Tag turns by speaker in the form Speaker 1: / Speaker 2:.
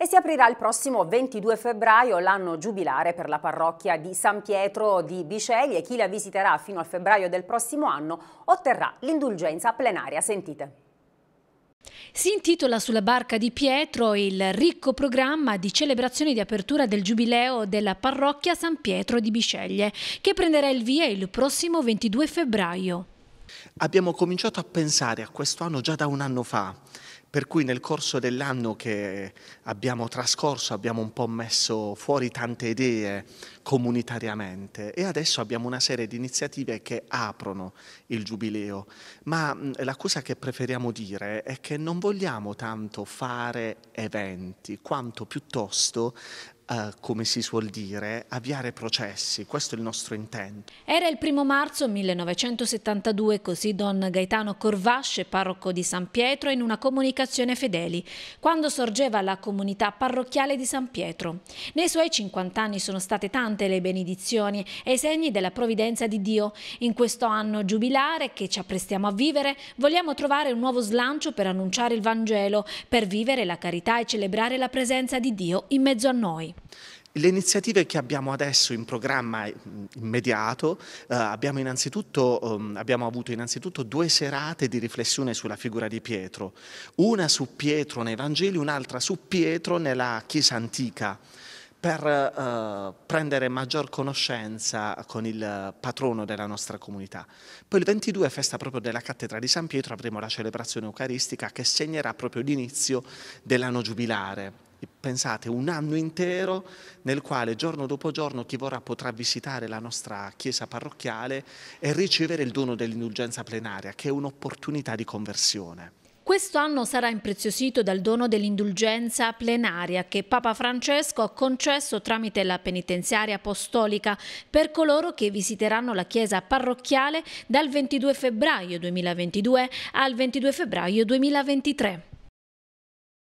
Speaker 1: e si aprirà il prossimo 22 febbraio l'anno giubilare per la parrocchia di San Pietro di Bicegli e chi la visiterà fino al febbraio del prossimo anno otterrà l'indulgenza plenaria. Sentite. Si intitola Sulla barca di Pietro il ricco programma di celebrazioni di apertura del giubileo della parrocchia San Pietro di Biceglie, che prenderà il via il prossimo 22 febbraio.
Speaker 2: Abbiamo cominciato a pensare a questo anno già da un anno fa per cui nel corso dell'anno che abbiamo trascorso abbiamo un po' messo fuori tante idee comunitariamente e adesso abbiamo una serie di iniziative che aprono il giubileo, ma mm, la cosa che preferiamo dire è che non vogliamo tanto fare eventi quanto piuttosto eh, come si suol dire, avviare processi. Questo è il nostro intento.
Speaker 1: Era il primo marzo 1972, così don Gaetano Corvasce, parroco di San Pietro, in una comunicazione fedeli, quando sorgeva la comunità parrocchiale di San Pietro. Nei suoi 50 anni sono state tante le benedizioni e i segni della provvidenza di Dio. In questo anno giubilare che ci apprestiamo a vivere, vogliamo trovare un nuovo slancio per annunciare il Vangelo, per vivere la carità e celebrare la presenza di Dio in mezzo a noi.
Speaker 2: Le iniziative che abbiamo adesso in programma eh, immediato, eh, abbiamo, um, abbiamo, avuto innanzitutto due serate di riflessione sulla figura di Pietro, una su Pietro nei Vangeli, un'altra su Pietro nella Chiesa antica, per eh, prendere maggior conoscenza con il patrono della nostra comunità. Poi il 22, festa proprio della Cattedra di San Pietro, avremo la celebrazione eucaristica che segnerà proprio l'inizio dell'anno giubilare Pensate, un anno intero nel quale giorno dopo giorno chi vorrà potrà visitare la nostra chiesa parrocchiale e ricevere il dono dell'indulgenza plenaria, che è un'opportunità di conversione.
Speaker 1: Questo anno sarà impreziosito dal dono dell'indulgenza plenaria che Papa Francesco ha concesso tramite la penitenziaria apostolica per coloro che visiteranno la chiesa parrocchiale dal 22 febbraio 2022 al 22 febbraio 2023.